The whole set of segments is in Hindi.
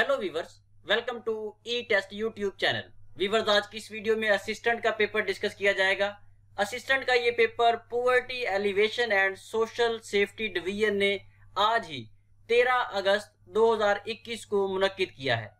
hello viewers welcome to E test YouTube channel viewers आज की इस वीडियो में असिस्टेंट का पेपर डिस्कस किया जाएगा असिस्टेंट का ये paper poverty alleviation and social safety division ने आज ही 13 अगस्त 2021 को मुनद किया है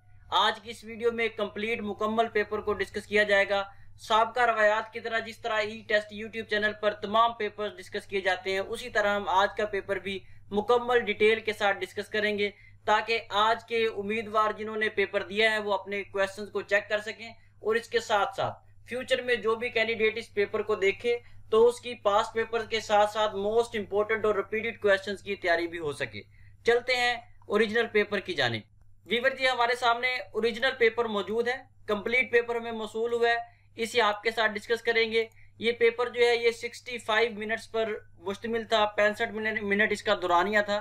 आज की इस वीडियो में कंप्लीट मुकम्मल पेपर को डिस्कस किया जाएगा सबका रवायात की तरह जिस तरह ई टेस्ट यूट्यूब चैनल पर तमाम पेपर डिस्कस किए जाते हैं उसी तरह हम आज का पेपर भी मुकम्मल डिटेल के साथ डिस्कस करेंगे ताकि आज के उम्मीदवार जिन्होंने पेपर दिया है वो अपने क्वेश्चन को चेक कर सकें और इसके साथ साथ फ्यूचर में जो भी कैंडिडेट इस पेपर को देखे तो उसकी पास्ट पेपर के साथ साथ मोस्ट इंपोर्टेंट और रिपीटेड क्वेश्चन की तैयारी भी हो सके चलते हैं ओरिजिनल पेपर की जाने वीवर जी हमारे सामने ओरिजिनल पेपर मौजूद है कंप्लीट पेपर हमें मौसू हुआ है इसे आपके साथ डिस्कस करेंगे ये पेपर जो है ये 65 मिनट्स पर मुश्तमिल था पैंसठ मिनट इसका दुरानिया था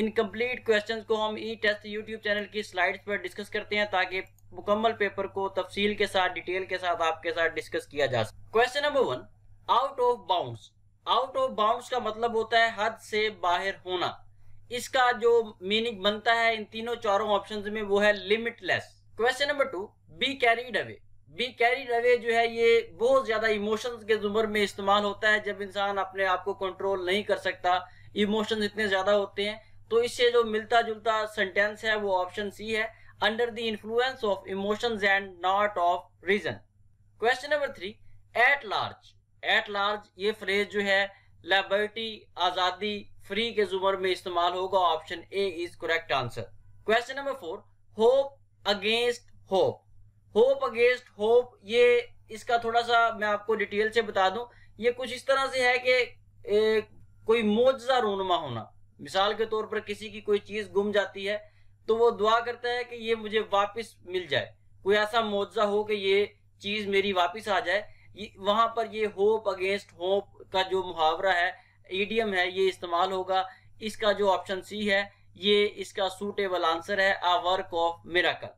इनकम्प्लीट क्वेश्चन को हम ई टेस्ट यूट्यूब चैनल की स्लाइड्स पर डिस्कस करते हैं ताकि मुकम्मल पेपर को तफसील के साथ डिटेल के साथ आपके साथ डिस्कस किया जा सके question number one out of bounds out of bounds का मतलब होता है हद से बाहर होना इसका जो मीनिंग बनता है इन तीनों चारों ऑप्शन में वो है limitless question number two be carried away be carried away जो है ये बहुत ज्यादा इमोशंस के जुमर में इस्तेमाल होता है जब इंसान अपने आप को कंट्रोल नहीं कर सकता इमोशंस इतने ज्यादा होते हैं तो इससे जो मिलता जुलता सेंटेंस है वो ऑप्शन सी है under the influence of emotion and not of reason question number three at large at large ये फ्रेज जो है लेबर्टी आजादी फ्री के जुमर में इस्तेमाल होगा option A is correct answer question number four hope against hope hope against hope ये इसका थोड़ा सा मैं आपको डिटेल से बता दूं ये कुछ इस तरह से है कि कोई मोजा रूनमा होना मिसाल के तौर पर किसी की कोई चीज गुम जाती है तो वो दुआ करता है कि ये मुझे वापस मिल जाए कोई ऐसा मुआवजा हो कि ये चीज मेरी वापस आ जाए वहां पर ये होप अगेंस्ट होप का जो मुहावरा है ईडीएम e है ये इस्तेमाल होगा इसका जो ऑप्शन सी है ये इसका सूटेबल आंसर है a work of miracle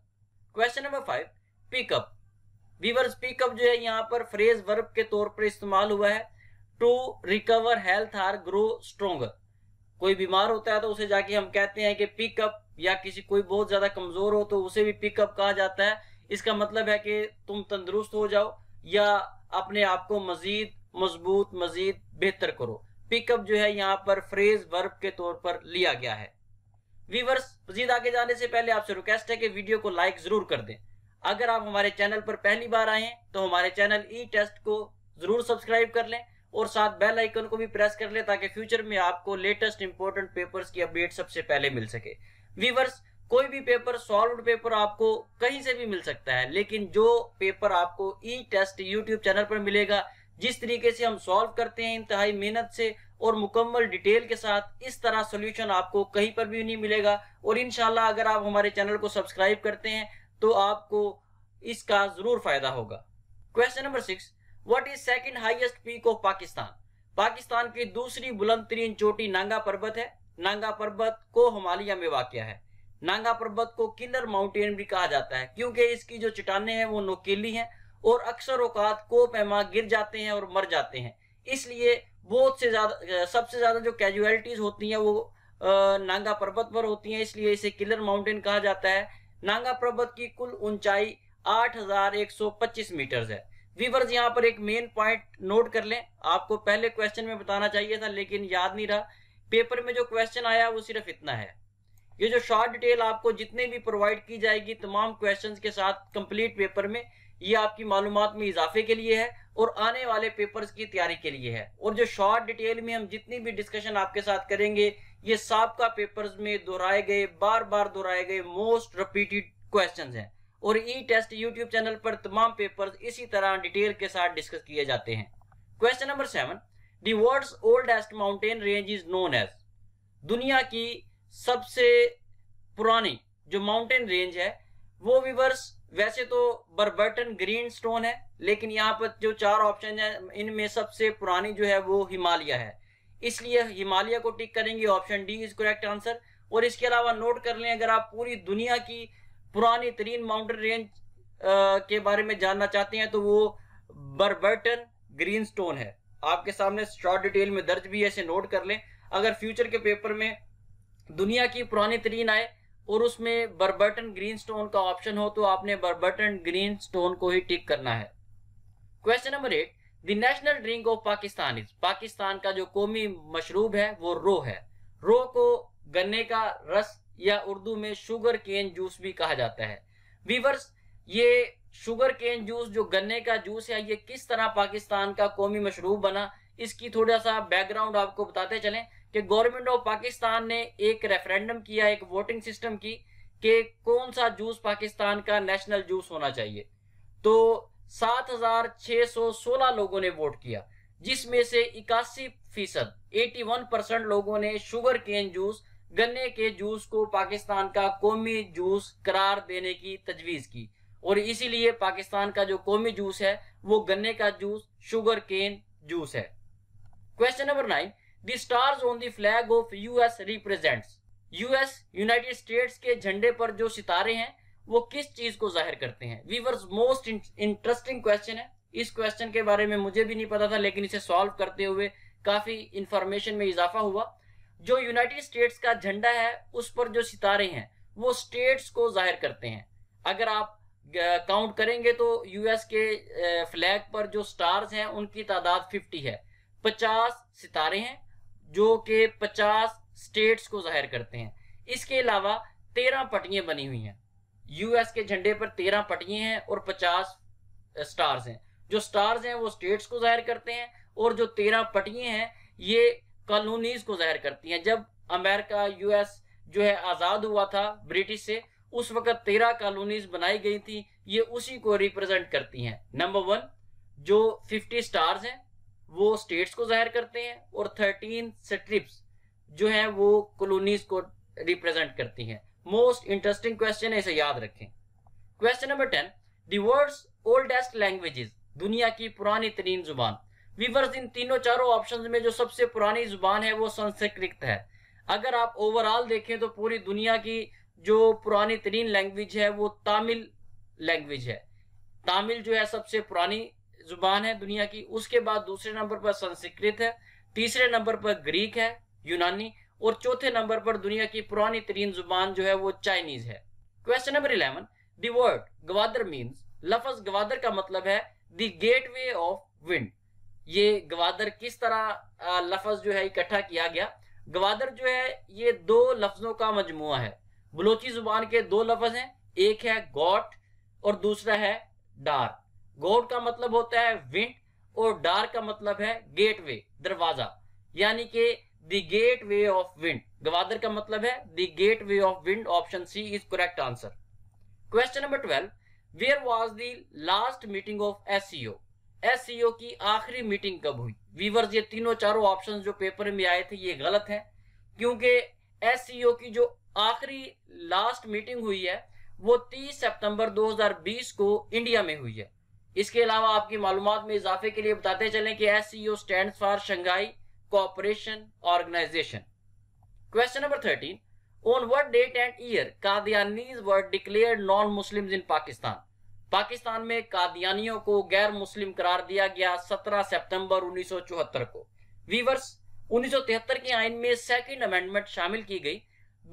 question number five pick up viewers pick up जो है यहाँ पर फ्रेज वर्ब के तौर पर इस्तेमाल हुआ है to recover health or grow stronger कोई बीमार होता है तो उसे जाके हम कहते हैं कि पिकअप या किसी कोई बहुत ज्यादा कमजोर हो तो उसे भी पिकअप कहा जाता है इसका मतलब है कि तुम तंदुरुस्त हो जाओ या अपने आप को मजीद मजबूत मजीद बेहतर करो पिकअप जो है यहाँ पर फ्रेज वर्ब के तौर पर लिया गया है वीवर्स मजीद आगे जाने से पहले आपसे रिक्वेस्ट है कि वीडियो को लाइक जरूर कर दें अगर आप हमारे चैनल पर पहली बार आए हैं तो हमारे चैनल ई टेस्ट को जरूर सब्सक्राइब कर लें और साथ बेल आइकन को भी प्रेस कर ले ताकि फ्यूचर में आपको लेटेस्ट इंपॉर्टेंट पेपर्स की अपडेट सबसे पहले मिल सके व्यूवर्स कोई भी पेपर सॉल्व पेपर आपको कहीं से भी मिल सकता है लेकिन जो पेपर आपको ई टेस्ट यूट्यूब चैनल पर मिलेगा जिस तरीके से हम सॉल्व करते हैं इंतहाई मेहनत से और मुकम्मल डिटेल के साथ इस तरह सोल्यूशन आपको कहीं पर भी नहीं मिलेगा और इनशाला अगर आप हमारे चैनल को सब्सक्राइब करते हैं तो आपको इसका जरूर फायदा होगा question number six what is second highest peak of Pakistan Pakistan की दूसरी बुलंद तरीन चोटी नांगा पर्वत है नांगा पर्वत को हमालिया में वाक्य है नांगा पर्वत को किलर माउंटेन भी कहा जाता है क्योंकि इसकी जो चट्टाने हैं वो नोकेली हैं और अक्सर औकात को पैमा गिर जाते हैं और मर जाते हैं इसलिए बहुत से ज्यादा सबसे ज्यादा जो कैजुअलिटीज होती हैं वो नांगा पर्वत पर होती हैं इसलिए इसे किलर माउंटेन कहा जाता है नांगा पर्वत की कुल ऊंचाई पच्चीस मीटर है वीवर्स यहाँ पर एक मेन पॉइंट नोट कर लें आपको पहले क्वेश्चन में बताना चाहिए था लेकिन याद नहीं रहा पेपर में जो क्वेश्चन आया वो सिर्फ इतना है ये जो शॉर्ट डिटेल आपको जितने भी प्रोवाइड की जाएगी तमाम क्वेश्चंस के साथ कंप्लीट पेपर में ये आपकी मालूम में इजाफे के लिए है और आने वाले पेपर्स की तैयारी के लिए है और जो शॉर्ट डिटेल में हम जितनी भी डिस्कशन आपके साथ करेंगे ये सबका पेपर्स में दोहराए गए बार बार दोहराए गए मोस्ट रिपीटेड क्वेश्चन है और ई टेस्ट यूट्यूब चैनल पर तमाम पेपर इसी तरह डिटेल के साथ डिस्कस किए जाते हैं question number seven the world's oldest mountain range is known as दुनिया की सबसे पुरानी जो माउंटेन रेंज है वो विवर्स वैसे तो बर्बर्टन ग्रीन स्टोन है लेकिन यहाँ पर जो चार ऑप्शन है इनमें सबसे पुरानी जो है वो हिमालय है इसलिए हिमालय को टिक करेंगे option D is correct answer और इसके अलावा नोट कर लें अगर आप पूरी दुनिया की पुरानी तरीन माउंटेन रेंज के बारे में जानना चाहते हैं तो वो बर्बर्टन ग्रीन स्टोन है आपके सामने शॉर्ट डिटेल में दर्ज भी ऐसे नोट कर लें अगर फ्यूचर के पेपर में दुनिया की पुरानी तरीन आए और उसमें बर्बर्टन ग्रीन स्टोन का ऑप्शन हो तो आपने बर्बर्टन ग्रीन स्टोन को ही टिक करना है question number eight the national drink of Pakistan is Pakistan का जो कौमी मशरूब है वो रो है रो को गन्ने का रस या उर्दू में शुगर केन जूस भी कहा जाता है वीवर्स ये शुगर केन जूस जो गन्ने का जूस है ये किस तरह पाकिस्तान का कौमी मशरूब बना इसकी थोड़ा सा बैकग्राउंड आपको बताते चलें कि गवर्नमेंट ऑफ पाकिस्तान ने एक रेफरेंडम किया एक वोटिंग सिस्टम की कि कौन सा जूस पाकिस्तान का नेशनल जूस होना चाहिए तो 7,616 लोगों ने वोट किया जिसमें से इक्यासी फीसद एटी परसेंट लोगों ने शुगर केन जूस गन्ने के जूस को पाकिस्तान का कौमी जूस करार देने की तजवीज की और इसीलिए पाकिस्तान का जो कौमी जूस है वो गन्ने का जूस शुगर केन जूस है question number nine the stars on the flag of US represents US United States के झंडे पर जो सितारे हैं वो किस चीज को जाहिर करते हैं वीवर्स मोस्ट इंटरेस्टिंग क्वेश्चन है इस क्वेश्चन के बारे में मुझे भी नहीं पता था लेकिन इसे सॉल्व करते हुए काफी इंफॉर्मेशन में इजाफा हुआ जो यूनाइटेड स्टेट्स का झंडा है उस पर जो सितारे हैं वो स्टेट्स को जाहिर करते हैं अगर आप काउंट करेंगे तो यूएस के फ्लैग पर जो स्टार्स हैं उनकी तादाद 50 है 50 सितारे हैं जो कि 50 स्टेट्स को जाहिर करते हैं इसके अलावा 13 पट्टियां बनी हुई हैं यूएस के झंडे पर 13 पट्टियां हैं और 50 स्टार्स हैं जो स्टार्स हैं वो स्टेट्स को जाहिर करते हैं और जो 13 पट्टियां हैं ये कॉलोनीज को जाहिर करती हैं जब अमेरिका यूएस जो है आज़ाद हुआ था ब्रिटिश से उस वक्त तेरह कॉलोनीज बनाई गई थी ये उसी को रिप्रेजेंट करती हैं नंबर वन जो फिफ्टी स्टार्स हैं वो स्टेट्स को जाहिर करते हैं और थर्टीन स्ट्रिप्स जो है वो कॉलोनीज को रिप्रेजेंट करती हैं मोस्ट इंटरेस्टिंग क्वेश्चन है इसे याद रखें question number ten the oldest languages दुनिया की पुरानी तरीन जुबान वीवर्स इन तीनों चारों ऑप्शन में जो सबसे पुरानी जुबान है वो संस्कृत है अगर आप ओवरऑल देखें तो पूरी दुनिया की जो पुरानी तरीन लैंग्वेज है वो तमिल लैंग्वेज है तमिल जो है सबसे पुरानी जुबान है दुनिया की उसके बाद दूसरे नंबर पर संस्कृत है तीसरे नंबर पर ग्रीक है यूनानी और चौथे नंबर पर दुनिया की पुरानी तरीन जुबान जो है वो चाइनीज है question number eleven the word Gwadar means लफज गवादर का मतलब है the gateway of wind ये गवादर किस तरह लफज जो है इकट्ठा किया गया गवादर जो है ये दो लफ्जों का मजमु है बलोची जुबान के दो लफज हैं एक है गॉट और दूसरा है डार गोट का मतलब होता है विंड और डार का मतलब है गेटवे दरवाजा यानी कि the gateway of wind Gwadar का मतलब है the gateway of wind option C is correct answer question number twelve where was the last meeting of S S e की आखिरी मीटिंग कब हुई वीवर्स ये तीनों चारों ऑप्शंस जो पेपर में आए थे ये गलत है क्योंकि एस e की जो आखिरी लास्ट मीटिंग हुई है वो 30 सितंबर 2020 को इंडिया में हुई है इसके अलावा आपकी मालूम में इजाफे के लिए बताते चलें कि S C O stand for Shanghai cooperation organisation question number thirteen on what date and year Qadianis were declare non Muslim in Pakistan Pakistan में कादियानियों को गैर मुस्लिम करार दिया गया 17 सितंबर 1974 को वीवर्स 1973 के आइन में सेकंड अमेंडमेंट शामिल की गई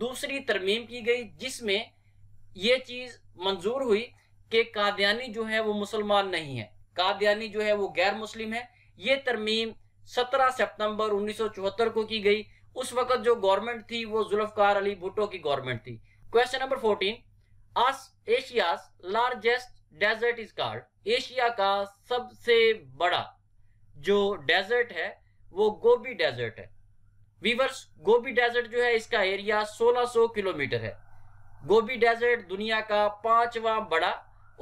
दूसरी तरमीम की गई जिसमें ये चीज मंजूर हुई कि कादियानी जो है वो मुसलमान नहीं है कादियानी जो है वो गैर मुस्लिम है ये तरमीम 17 सितंबर 1974 को की गई उस वक्त जो गवर्नमेंट थी वो जुल्फकार अली भुट्टो की गवर्नमेंट थी question number fourteen as Asia's largest desert is called Asia का सबसे बड़ा जो डेजर्ट है वो गोबी डेजर्ट है वीवर्स गोबी डेजर्ट जो है इसका एरिया 1600 किलोमीटर है गोबी डेजर्ट दुनिया का पांचवा बड़ा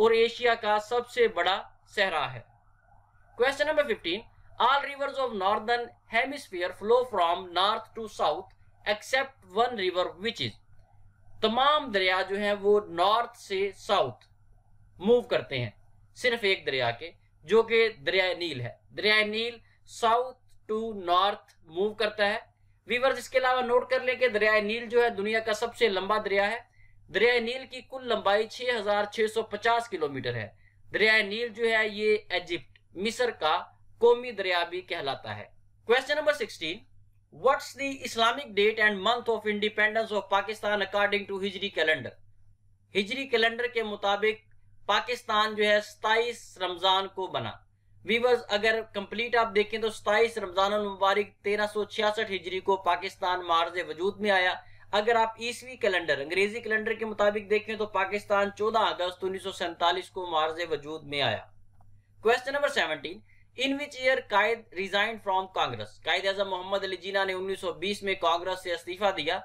और एशिया का सबसे बड़ा सहरा है question number fifteen all rivers of northern hemisphere flow from north to south except one river which is तमाम दरिया जो है वो नॉर्थ से साउथ मूव करते हैं सिर्फ एक दरिया के जो कि दरिया नील है दरिया नील साउथ टू नॉर्थ मूव करता है वीवर इसके अलावा नोट कर ले कि दरिया नील जो है दुनिया का सबसे लंबा दरिया है दरिया नील की कुल लंबाई 6650 किलोमीटर है दरिया नील जो है ये इजिप्ट मिस्र का कौमी दरिया भी कहलाता है question number 16 what's the Islamic date and month of independence of Pakistan according to हिजरी कैलेंडर हिजरी कैलेंडर के मुताबिक पाकिस्तान जो है सताइस रमज़ान को बना वीवर्स अगर कंप्लीट आप देखें तो सताइस रमज़ान मुबारक तेरह सौ छियासठ हिजरी को पाकिस्तान मार्ज वजूद में आया अगर आप ईसवी कैलेंडर अंग्रेजी कैलेंडर के मुताबिक देखें तो पाकिस्तान 14 अगस्त उन्नीस को मार्ज वजूद में आया question number 17 in which year Quaid resign from Congress Quaid Azam Mohammad Ali Jinnah ने 1920 में कांग्रेस से इस्तीफा दिया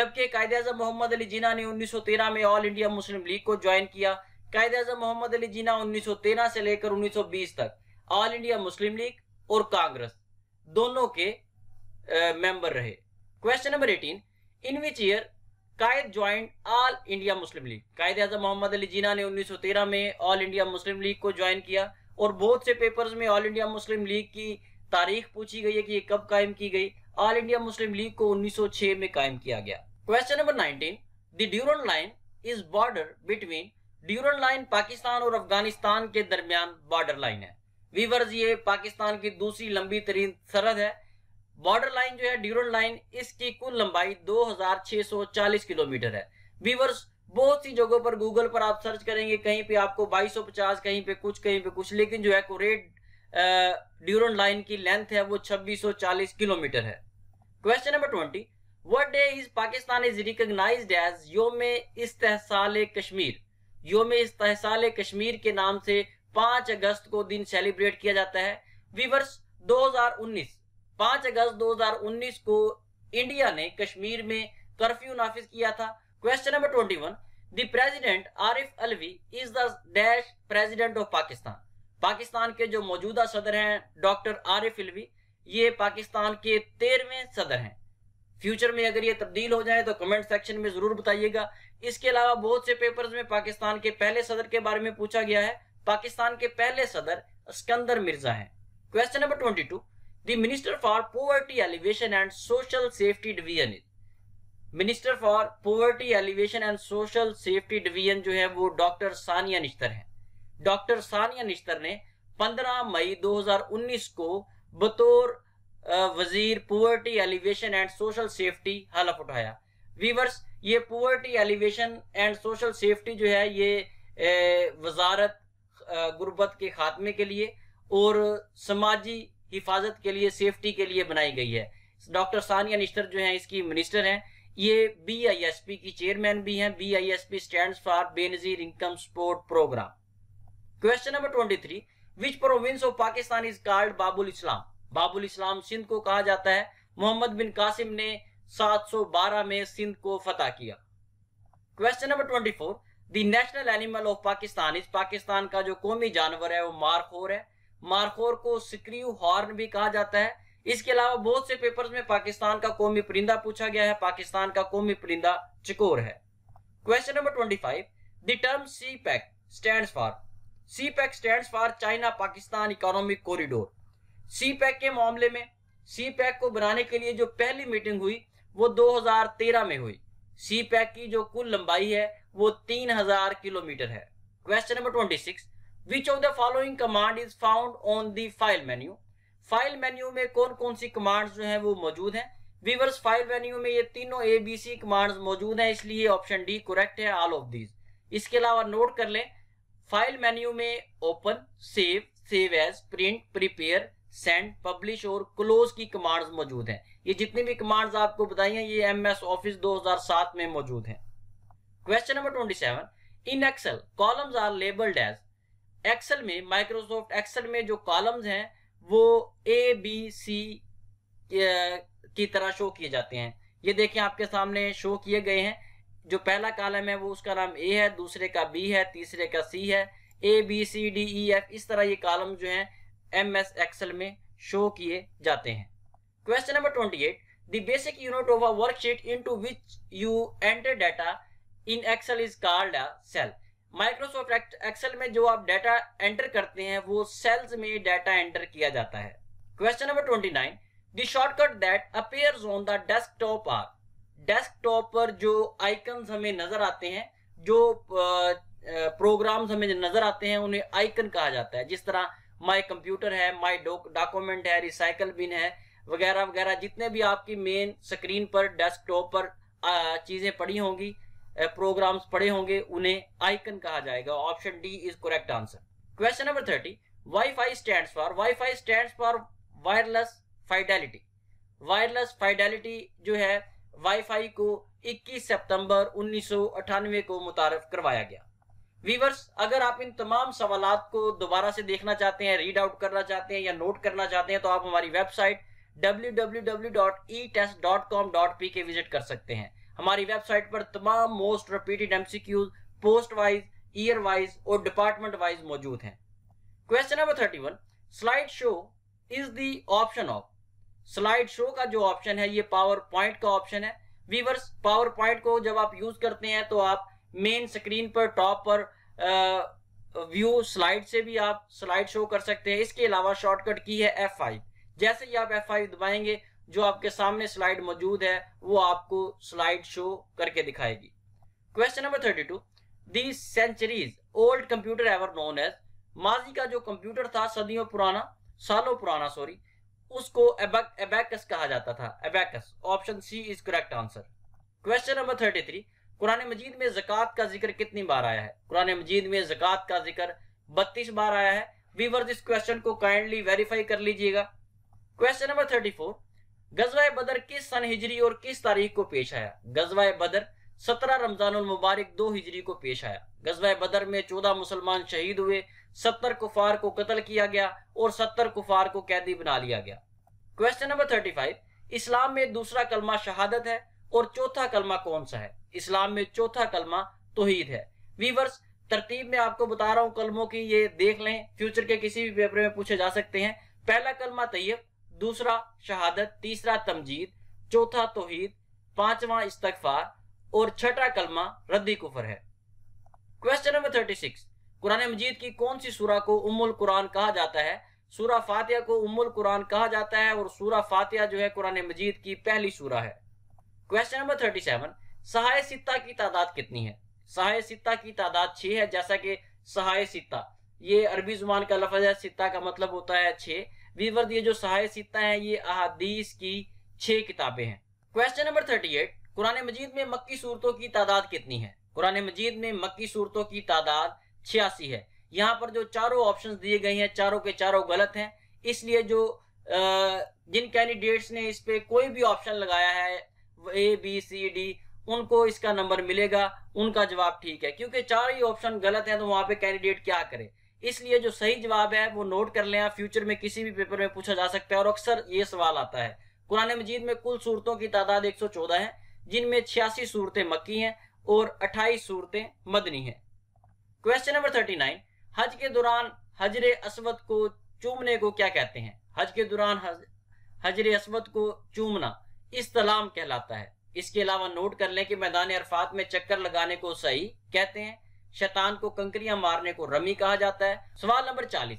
जबकि कायद अजम मोहम्मद अली जीना ने 1913 में ऑल इंडिया मुस्लिम लीग को ज्वाइन किया कायदे अजम मोहम्मद अली जिना 1913 से लेकर 1920 तक ऑल इंडिया मुस्लिम लीग और कांग्रेस दोनों के मेंबर रहे question number 18 in which year Quaid join All India Muslim League Quaid Azam Mohammad Ali Jinnah ने 1913 में ऑल इंडिया मुस्लिम लीग को ज्वाइन किया और बहुत से पेपर्स में ऑल इंडिया मुस्लिम लीग की तारीख पूछी गई है कि ये कब कायम की गई ऑल इंडिया मुस्लिम लीग को 1906 में कायम किया गया question number 19 the Durand line is border between Durand line Pakistan और अफगानिस्तान के दरमियान बॉर्डर लाइन है वीवर्स ये पाकिस्तान की दूसरी लंबी तरीन सरहद है बॉर्डर लाइन जो है ड्यूरन लाइन इसकी कुल लंबाई 2640 किलोमीटर है वीवर्स बहुत सी जगहों पर गूगल पर आप सर्च करेंगे कहीं पे आपको 2250 कहीं पे कुछ कहीं पे कुछ लेकिन जो है कोरेट ड्यूरन लाइन की लेंथ है वो 2640 किलोमीटर है question number twenty what day is Pakistan is recognise as योम इस्तेसाल कश्मीर योम इस्तेसाल कश्मीर के नाम से पांच अगस्त को दिन सेलिब्रेट किया जाता है विवर्ष 2019 5 अगस्त 2019 को इंडिया ने कश्मीर में कर्फ्यू नाफिज किया था question number 21 the president Arif Alvi is the dash president of Pakistan Pakistan के जो मौजूदा सदर हैं डॉक्टर आरिफ अलवी ये पाकिस्तान के तेरहवें सदर हैं फ्यूचर में अगर ये तब्दील हो जाए तो कमेंट सेक्शन में जरूर बताइएगा इसके अलावा बहुत से पेपर्स में पाकिस्तान के पहले सदर के बारे में पूछा गया है पाकिस्तान के पहले सदर स्कंदर मिर्जा है question number twenty two minister for poverty alleviation and social safety division minister for poverty alleviation and social safety division जो है वो डॉक्टर सानिया निश्तर है डॉक्टर सानिया निश्तर ने 15 मई 2019 को बतौर वजीर poverty alleviation and social safety हलफ उठाया वीवर्स ये poverty alleviation and social safety जो है ये वजारत गुर्बत के खात्मे के लिए और समाजी हिफाजत के लिए सेफ्टी के लिए बनाई गई है डॉक्टर सानिया निश्तर जो है इसकी मिनिस्टर हैं ये बीआईएसपी की चेयरमैन भी हैं BISP stands for Benazir income support programme question number twenty three which province of Pakistan is called बाबुल इस्लाम बाबुल इस्लाम सिंध को कहा जाता है मोहम्मद बिन कासिम ने 712 में सिंध को फतेह किया question number 24 the national animal of Pakistan is Pakistan का जो कौमी जानवर है वो मारखोर है मारखोर को स्क्रीव हॉर्न भी कहा जाता है इसके अलावा बहुत से पेपर्स में पाकिस्तान का कौमी परिंदा पूछा गया है पाकिस्तान का कौमी परिंदा चकोर है question number twenty five the term CPEC stand for CPEC stand for China Pakistan economic corridor CPEC के मामले में सी पैक को बनाने के लिए जो पहली मीटिंग हुई वो 2013 में हुई सी पैक की जो कुल लंबाई है वो 3000 किलोमीटर है question number 26 six which of the following command is found on the file menu file menu में कौन कौन सी कमांड्स जो है वो मौजूद हैं वीवर्स फाइल मेन्यू में ये तीनों ए बी सी कमांड्स मौजूद हैं इसलिए ऑप्शन डी करेक्ट है ऑल ऑफ दीज इसके अलावा नोट कर लें फाइल मेन्यू में open save save as print prepare send publish और क्लोज की कमांड्स मौजूद हैं ये जितनी भी कमांड्स आपको बताई हैं ये एम एस ऑफिस 2007 में मौजूद हैं question number 27 in Excel columns are labelled as Excel में माइक्रोसॉफ्ट एक्सेल में जो कॉलम्स हैं वो ए बी सी की तरह शो किए जाते हैं ये देखें आपके सामने शो किए गए हैं जो पहला कॉलम है वो उसका नाम ए है दूसरे का बी है तीसरे का सी है A B C D E F इस तरह ये कॉलम जो हैं एम एस एक्सल में शो किए जाते हैं question number twenty eight the basic unit of a worksheet into which you enter data in Excel is called a cell Microsoft Excel में जो आप डाटा एंटर करते हैं वो सेल्स में डाटा एंटर किया जाता है question number twenty nine the shortcut that appears on the desktop are desktop पर जो आइकन्स हमें नजर आते हैं जो प्रोग्राम्स हमें नजर आते हैं उन्हें आइकन कहा जाता है जिस तरह माई कंप्यूटर है माई डॉक्यूमेंट है रिसाइकल बिन है वगैरह वगैरह जितने भी आपकी मेन स्क्रीन पर डेस्कटॉप पर चीज़ें पड़ी होंगी प्रोग्राम्स पड़े होंगे उन्हें आइकन कहा जाएगा option D is correct answer question number thirty wifi stand for wifi stand for wireless fidelity wireless fidelity जो है वाईफाई को 21 सितंबर 1998 को मुतारफ करवाया गया वीवर्स अगर आप इन तमाम सवाल को दोबारा से देखना चाहते हैं रीड आउट करना चाहते हैं या नोट करना चाहते हैं तो आप हमारी वेबसाइट डब्ल्यू के विजिट कर सकते हैं हमारी वेबसाइट पर तमाम most repeated MCQs post wise year wise और डिपार्टमेंट वाइज मौजूद हैं question number thirty one slide show is the option of slide show का जो ऑप्शन है ये पावर पॉइंट का ऑप्शन है वीवर्स पावर पॉइंट को जब आप यूज करते हैं तो आप मेन स्क्रीन पर टॉप पर व्यू स्लाइड से भी आप स्लाइड शो कर सकते हैं इसके अलावा शॉर्टकट की है एफ फाइव जैसे ही आप एफ फाइव दबाएंगे जो आपके सामने स्लाइड मौजूद है वो आपको स्लाइड शो करके दिखाएगी question number thirty two the centuries old computer ever known as माजी का जो कंप्यूटर था सदियों पुराना सालों पुराना सॉरी उसको एबैकस कहा जाता था abacus option C is correct answer question number thirty three कुरान मजीद में जक़ात का जिक्र कितनी बार आया है कुरान मजीद में जक़ात का जिक्र बत्तीस बार आया है वीवर्स इस क्वेश्चन को काइंडली वेरीफाई कर लीजिएगा क्वेश्चन नंबर थर्टी फोर गजवा बदर किस सन हिजरी और किस तारीख को पेश आया गजवा बदर सत्रह रमजान मुबारक दो हिजरी को पेश आया गजवा बदर में चौदह मुसलमान शहीद हुए सत्तर कुफार को कत्ल किया गया और सत्तर कुफार को कैदी बना लिया गया क्वेश्चन नंबर थर्टी फाइव इस्लाम में दूसरा कलमा शहादत है और चौथा कलमा कौन सा है इस्लाम में चौथा कलमा तोहीद है वीवर्स तरतीब में आपको बता रहा हूँ कलमों की ये देख लें फ्यूचर के किसी भी पेपर में पूछे जा सकते हैं पहला कलमा तैयब दूसरा शहादत तीसरा तमजीद चौथा तोहीद पांचवा इस्तफार और छठा कलमा रद्दी कुफर है क्वेश्चन नंबर थर्टी सिक्स कुरान मजीद की कौन सी सूरा को उमुल कुरान कहा जाता है सूरा फातिया को उमुल कुरान कहा जाता है और सूरा फातिया जो है कुरान मजीद की पहली सूरा है क्वेश्चन नंबर थर्टी सेवन सहाय सिक्ता की तादाद कितनी है सहाय सिक्ता की तादाद छह है जैसा कि सहाय सिक्ता ये अरबी जुबान का लफज है सिक्ता का मतलब होता है छे वीवर्द ये जो सहाय सिक्ता है ये अहादीस की छह किताबें हैं क्वेश्चन नंबर थर्टी एट कुरान मजीद में मक्की सूरतों की तादाद कितनी है कुरान मजीद में मक्की सूरतों की तादाद छियासी है यहाँ पर जो चारों ऑप्शन दिए गए हैं चारों के चारों गलत हैं इसलिए जो जिन कैंडिडेट्स ने इस पे कोई भी ऑप्शन लगाया है ए बी सी डी उनको इसका नंबर मिलेगा उनका जवाब ठीक है क्योंकि चार ही ऑप्शन गलत है तो वहां पे कैंडिडेट क्या करे इसलिए जो सही जवाब है वो नोट कर लें फ्यूचर में किसी भी पेपर में पूछा जा सकता है और अक्सर ये सवाल आता है कुरान मजीद में कुल सूरतों की तादाद 114 है जिनमें छियासी सूरतें मक्की हैं और अट्ठाईस सूरतें मदनी हैं क्वेश्चन नंबर नाइन हज के दौरान हजर असवद को चूमने को क्या कहते हैं हज के दौरान हजर असवद को चूमना इस्तलाम कहलाता है इसके अलावा नोट कर लें कि मैदान अरफात में चक्कर लगाने को सही कहते हैं शैतान को कंकरियां मारने को रमी कहा जाता है सवाल नंबर चालीस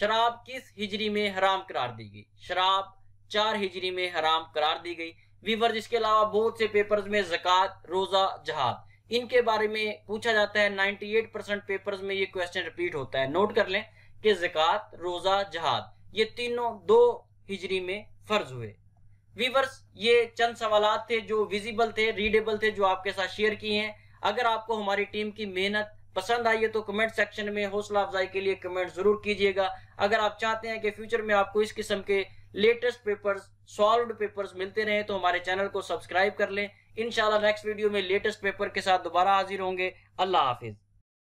शराब किस हिजरी में हराम करार दी गई शराब चार हिजरी में हराम करार दी गई वीवर इसके अलावा बहुत से पेपर्स में जक़ात रोजा जहाद इनके बारे में पूछा जाता है 98 परसेंट पेपर में ये क्वेश्चन रिपीट होता है नोट कर लें कि जक़ात रोजा जहाद ये तीनों दो हिजरी में फर्ज हुए वीवर्स ये चंद सवाल थे जो विजिबल थे रीडेबल थे जो आपके साथ शेयर किए हैं अगर आपको हमारी टीम की मेहनत पसंद आई है तो कमेंट सेक्शन में हौसला अफजाई के लिए कमेंट जरूर कीजिएगा अगर आप चाहते हैं कि फ्यूचर में आपको इस किस्म के लेटेस्ट पेपर्स सॉल्व पेपर्स मिलते रहे तो हमारे चैनल को सब्सक्राइब कर लें इनशाला नेक्स्ट वीडियो में लेटेस्ट पेपर के साथ दोबारा हाजिर होंगे अल्लाह हाफिज़